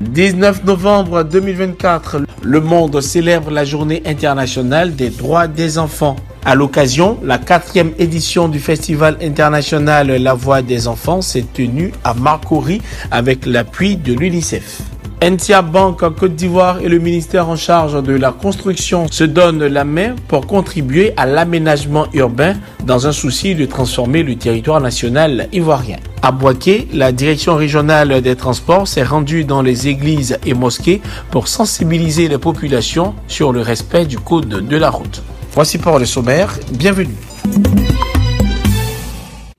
19 novembre 2024, le monde célèbre la journée internationale des droits des enfants. À l'occasion, la quatrième édition du Festival international La Voix des enfants s'est tenue à Marcory avec l'appui de l'UNICEF. Entia Banque Côte d'Ivoire et le ministère en charge de la construction se donnent la main pour contribuer à l'aménagement urbain dans un souci de transformer le territoire national ivoirien. À Boaké, la direction régionale des transports s'est rendue dans les églises et mosquées pour sensibiliser les populations sur le respect du code de la route. Voici pour le sommaire, bienvenue.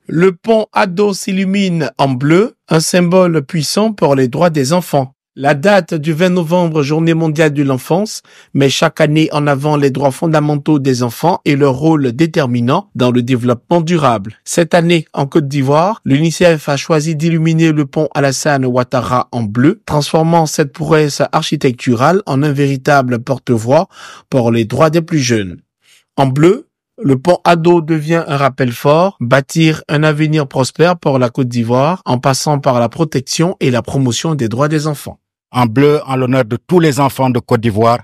Le pont Ados s'illumine en bleu, un symbole puissant pour les droits des enfants. La date du 20 novembre, journée mondiale de l'enfance, met chaque année en avant les droits fondamentaux des enfants et leur rôle déterminant dans le développement durable. Cette année, en Côte d'Ivoire, l'UNICEF a choisi d'illuminer le pont Alassane Ouattara en bleu, transformant cette prouesse architecturale en un véritable porte-voix pour les droits des plus jeunes. En bleu, le pont Ado devient un rappel fort, bâtir un avenir prospère pour la Côte d'Ivoire en passant par la protection et la promotion des droits des enfants. En bleu, en l'honneur de tous les enfants de Côte d'Ivoire.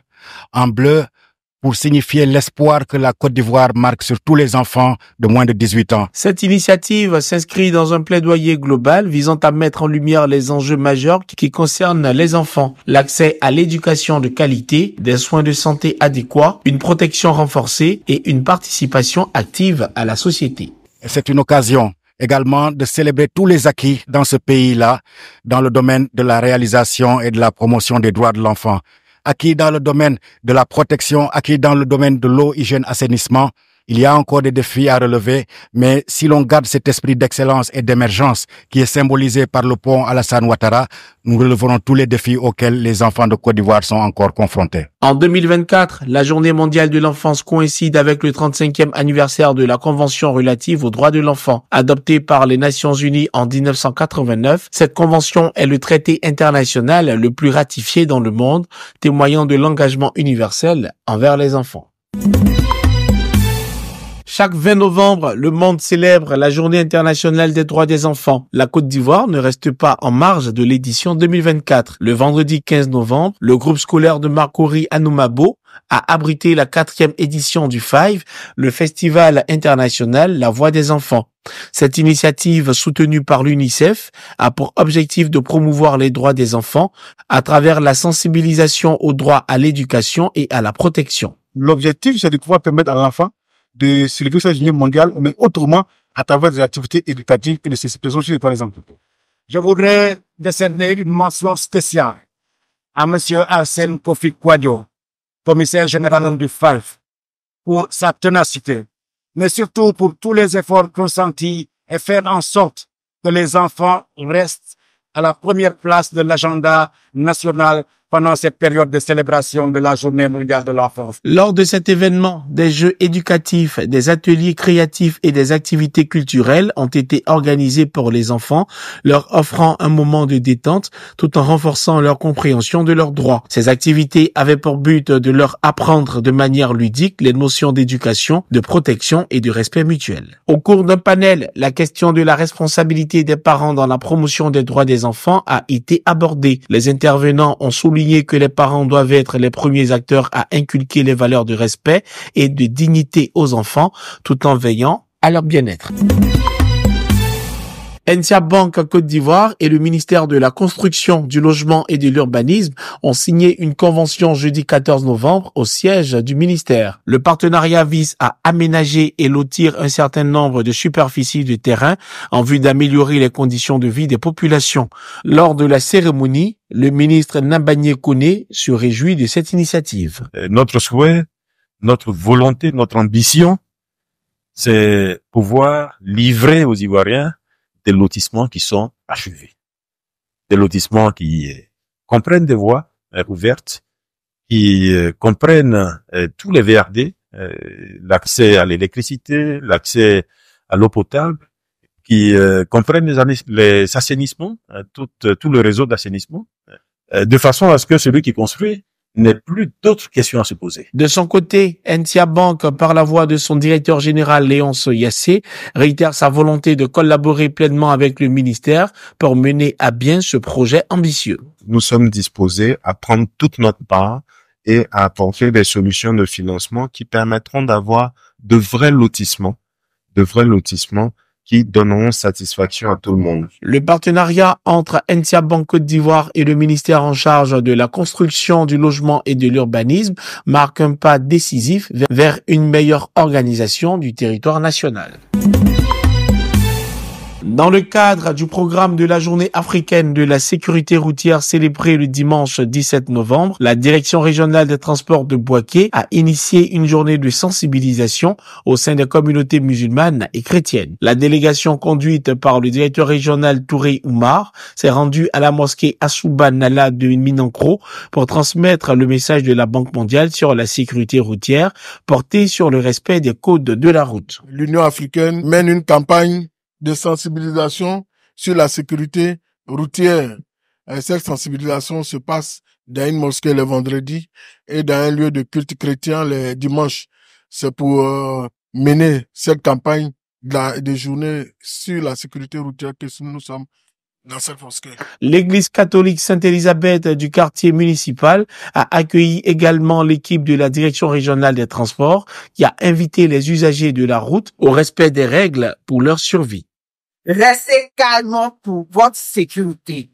En bleu, pour signifier l'espoir que la Côte d'Ivoire marque sur tous les enfants de moins de 18 ans. Cette initiative s'inscrit dans un plaidoyer global visant à mettre en lumière les enjeux majeurs qui concernent les enfants, l'accès à l'éducation de qualité, des soins de santé adéquats, une protection renforcée et une participation active à la société. C'est une occasion également de célébrer tous les acquis dans ce pays-là, dans le domaine de la réalisation et de la promotion des droits de l'enfant acquis dans le domaine de la protection, acquis dans le domaine de l'eau, hygiène, assainissement, il y a encore des défis à relever, mais si l'on garde cet esprit d'excellence et d'émergence qui est symbolisé par le pont Alassane Ouattara, nous releverons tous les défis auxquels les enfants de Côte d'Ivoire sont encore confrontés. En 2024, la journée mondiale de l'enfance coïncide avec le 35e anniversaire de la Convention relative aux droits de l'enfant, adoptée par les Nations Unies en 1989. Cette convention est le traité international le plus ratifié dans le monde, témoignant de l'engagement universel envers les enfants. Chaque 20 novembre, le monde célèbre la Journée internationale des droits des enfants. La Côte d'Ivoire ne reste pas en marge de l'édition 2024. Le vendredi 15 novembre, le groupe scolaire de Marcory Anoumabo a abrité la quatrième édition du Five, le festival international La Voix des enfants. Cette initiative soutenue par l'UNICEF a pour objectif de promouvoir les droits des enfants à travers la sensibilisation aux droits à l'éducation et à la protection. L'objectif, c'est de pouvoir permettre à l'enfant de mais autrement à travers des activités éducatives et de par exemple. Je voudrais décerner une mention spéciale à M. Arsène Kofi Kouadio, commissaire général du FALF, pour sa ténacité, mais surtout pour tous les efforts consentis et faire en sorte que les enfants restent à la première place de l'agenda national pendant cette période de célébration de la Journée mondiale de l'enfance. Lors de cet événement, des jeux éducatifs, des ateliers créatifs et des activités culturelles ont été organisés pour les enfants, leur offrant un moment de détente tout en renforçant leur compréhension de leurs droits. Ces activités avaient pour but de leur apprendre de manière ludique les notions d'éducation, de protection et de respect mutuel. Au cours d'un panel, la question de la responsabilité des parents dans la promotion des droits des enfants a été abordée. Les intervenants ont souligné que les parents doivent être les premiers acteurs à inculquer les valeurs de respect et de dignité aux enfants tout en veillant à leur bien-être. NCA Bank Côte d'Ivoire et le ministère de la Construction, du Logement et de l'Urbanisme ont signé une convention jeudi 14 novembre au siège du ministère. Le partenariat vise à aménager et lotir un certain nombre de superficies de terrain en vue d'améliorer les conditions de vie des populations. Lors de la cérémonie, le ministre Nambagné kouné se réjouit de cette initiative. Euh, notre souhait, notre volonté, notre ambition, c'est pouvoir livrer aux Ivoiriens des lotissements qui sont achevés. Des lotissements qui euh, comprennent des voies euh, ouvertes, qui euh, comprennent tous les VRD, l'accès à l'électricité, l'accès à l'eau potable, qui comprennent les, assainissements, tout, tout le réseau d'assainissement, de façon à ce que celui qui construit n'est plus d'autres questions à se poser. De son côté, Entia Bank, par la voix de son directeur général Léon Soyassé, réitère sa volonté de collaborer pleinement avec le ministère pour mener à bien ce projet ambitieux. Nous sommes disposés à prendre toute notre part et à apporter des solutions de financement qui permettront d'avoir de vrais lotissements, de vrais lotissements qui donneront satisfaction à tout le monde. Le partenariat entre Entia Banque Côte d'Ivoire et le ministère en charge de la construction du logement et de l'urbanisme marque un pas décisif vers une meilleure organisation du territoire national. Dans le cadre du programme de la journée africaine de la sécurité routière célébrée le dimanche 17 novembre, la direction régionale des transports de Boaké a initié une journée de sensibilisation au sein des communautés musulmanes et chrétiennes. La délégation conduite par le directeur régional Touré Oumar s'est rendue à la mosquée Assouba Nala de Minankro pour transmettre le message de la Banque mondiale sur la sécurité routière portée sur le respect des codes de la route. L'Union africaine mène une campagne de sensibilisation sur la sécurité routière. Euh, cette sensibilisation se passe dans une mosquée le vendredi et dans un lieu de culte chrétien le dimanche. C'est pour euh, mener cette campagne de, journées de sur la sécurité routière que nous sommes L'église catholique Sainte-Élisabeth du quartier municipal a accueilli également l'équipe de la direction régionale des transports qui a invité les usagers de la route au respect des règles pour leur survie. Restez calme pour votre sécurité.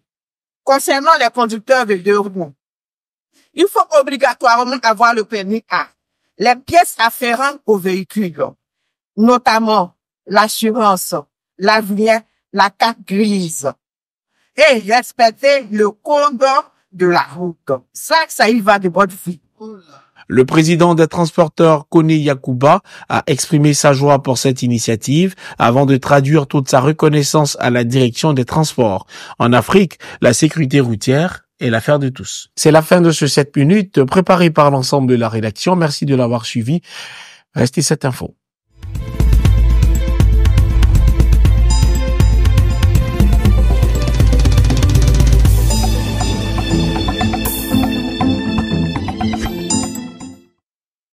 Concernant les conducteurs de deux roues, il faut obligatoirement avoir le permis A, les pièces afférentes au véhicule, notamment l'assurance, l'avenir, la carte grise, et respecter le code de la route. Ça, ça y va de bonne fille. Le président des transporteurs, Kone Yakuba, a exprimé sa joie pour cette initiative avant de traduire toute sa reconnaissance à la direction des transports. En Afrique, la sécurité routière est l'affaire de tous. C'est la fin de ce 7 minutes préparé par l'ensemble de la rédaction. Merci de l'avoir suivi. Restez cette info.